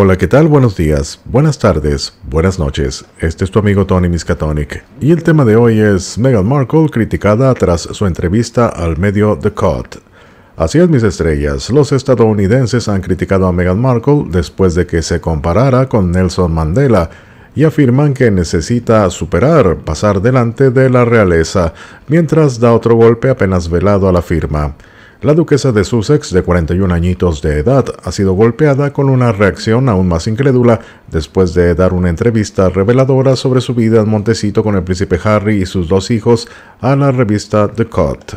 Hola, ¿qué tal? Buenos días, buenas tardes, buenas noches. Este es tu amigo Tony Miskatonic y el tema de hoy es Meghan Markle criticada tras su entrevista al medio The Cut. Así es, mis estrellas, los estadounidenses han criticado a Meghan Markle después de que se comparara con Nelson Mandela y afirman que necesita superar, pasar delante de la realeza, mientras da otro golpe apenas velado a la firma. La duquesa de Sussex, de 41 añitos de edad, ha sido golpeada con una reacción aún más incrédula después de dar una entrevista reveladora sobre su vida en Montecito con el príncipe Harry y sus dos hijos a la revista The Cut.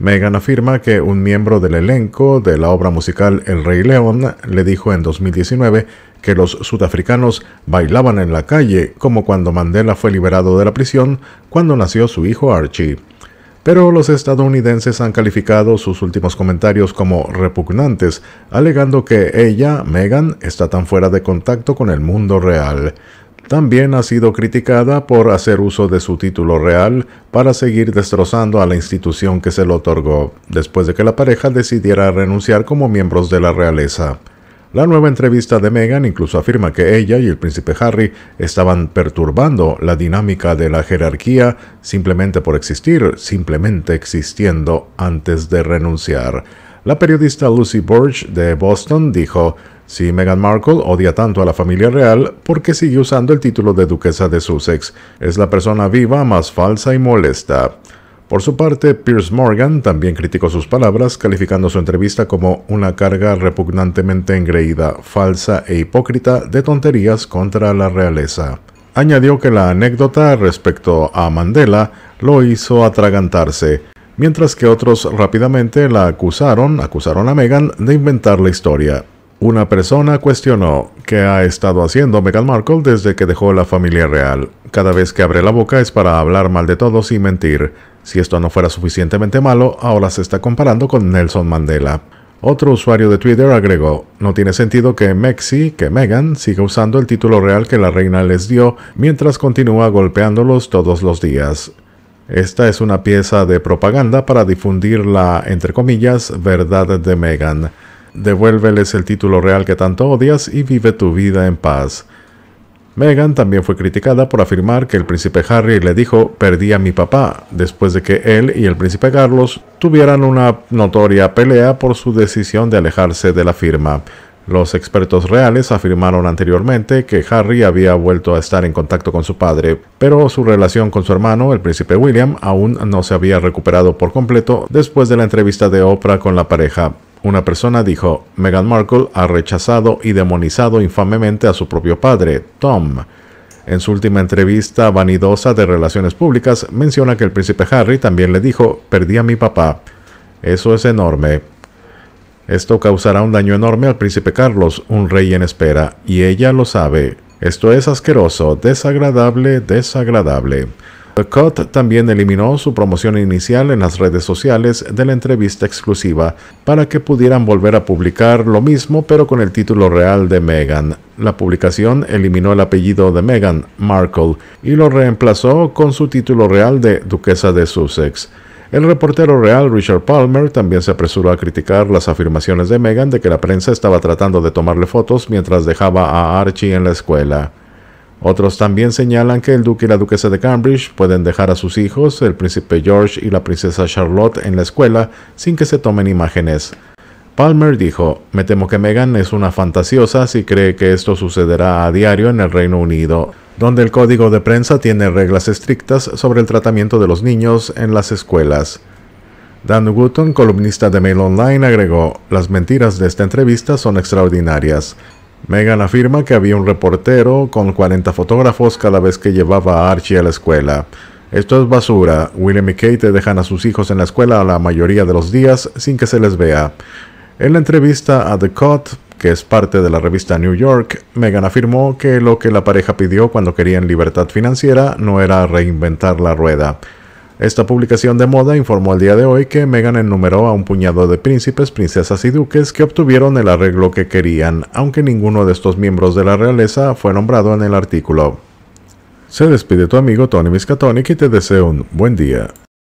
Meghan afirma que un miembro del elenco de la obra musical El Rey León le dijo en 2019 que los sudafricanos bailaban en la calle como cuando Mandela fue liberado de la prisión cuando nació su hijo Archie pero los estadounidenses han calificado sus últimos comentarios como repugnantes, alegando que ella, Meghan, está tan fuera de contacto con el mundo real. También ha sido criticada por hacer uso de su título real para seguir destrozando a la institución que se lo otorgó, después de que la pareja decidiera renunciar como miembros de la realeza. La nueva entrevista de Meghan incluso afirma que ella y el príncipe Harry estaban perturbando la dinámica de la jerarquía simplemente por existir, simplemente existiendo antes de renunciar. La periodista Lucy Burch de Boston dijo, si Meghan Markle odia tanto a la familia real, ¿por qué sigue usando el título de duquesa de Sussex? Es la persona viva más falsa y molesta. Por su parte, Pierce Morgan también criticó sus palabras, calificando su entrevista como una carga repugnantemente engreída, falsa e hipócrita de tonterías contra la realeza. Añadió que la anécdota respecto a Mandela lo hizo atragantarse, mientras que otros rápidamente la acusaron, acusaron a Meghan de inventar la historia. Una persona cuestionó, que ha estado haciendo Meghan Markle desde que dejó la familia real. Cada vez que abre la boca es para hablar mal de todos y mentir. Si esto no fuera suficientemente malo, ahora se está comparando con Nelson Mandela. Otro usuario de Twitter agregó, no tiene sentido que Mexi, que Meghan, siga usando el título real que la reina les dio mientras continúa golpeándolos todos los días. Esta es una pieza de propaganda para difundir la, entre comillas, verdad de Meghan. Devuélveles el título real que tanto odias y vive tu vida en paz. Meghan también fue criticada por afirmar que el príncipe Harry le dijo perdí a mi papá después de que él y el príncipe Carlos tuvieran una notoria pelea por su decisión de alejarse de la firma. Los expertos reales afirmaron anteriormente que Harry había vuelto a estar en contacto con su padre, pero su relación con su hermano, el príncipe William, aún no se había recuperado por completo después de la entrevista de Oprah con la pareja. Una persona dijo, Meghan Markle ha rechazado y demonizado infamemente a su propio padre, Tom. En su última entrevista vanidosa de relaciones públicas, menciona que el príncipe Harry también le dijo, perdí a mi papá. Eso es enorme. Esto causará un daño enorme al príncipe Carlos, un rey en espera, y ella lo sabe. Esto es asqueroso, desagradable, desagradable. Cut también eliminó su promoción inicial en las redes sociales de la entrevista exclusiva para que pudieran volver a publicar lo mismo pero con el título real de Meghan. La publicación eliminó el apellido de Meghan, Markle, y lo reemplazó con su título real de Duquesa de Sussex. El reportero real Richard Palmer también se apresuró a criticar las afirmaciones de Meghan de que la prensa estaba tratando de tomarle fotos mientras dejaba a Archie en la escuela. Otros también señalan que el duque y la duquesa de Cambridge pueden dejar a sus hijos, el príncipe George y la princesa Charlotte, en la escuela sin que se tomen imágenes. Palmer dijo, me temo que Meghan es una fantasiosa si cree que esto sucederá a diario en el Reino Unido, donde el código de prensa tiene reglas estrictas sobre el tratamiento de los niños en las escuelas. Dan Gutton, columnista de Mail Online, agregó, las mentiras de esta entrevista son extraordinarias. Megan afirma que había un reportero con 40 fotógrafos cada vez que llevaba a Archie a la escuela. Esto es basura. William y Kate dejan a sus hijos en la escuela la mayoría de los días sin que se les vea. En la entrevista a The Cut, que es parte de la revista New York, Megan afirmó que lo que la pareja pidió cuando querían libertad financiera no era reinventar la rueda, esta publicación de moda informó al día de hoy que Meghan enumeró a un puñado de príncipes, princesas y duques que obtuvieron el arreglo que querían, aunque ninguno de estos miembros de la realeza fue nombrado en el artículo. Se despide tu amigo Tony Miskatonic y te deseo un buen día.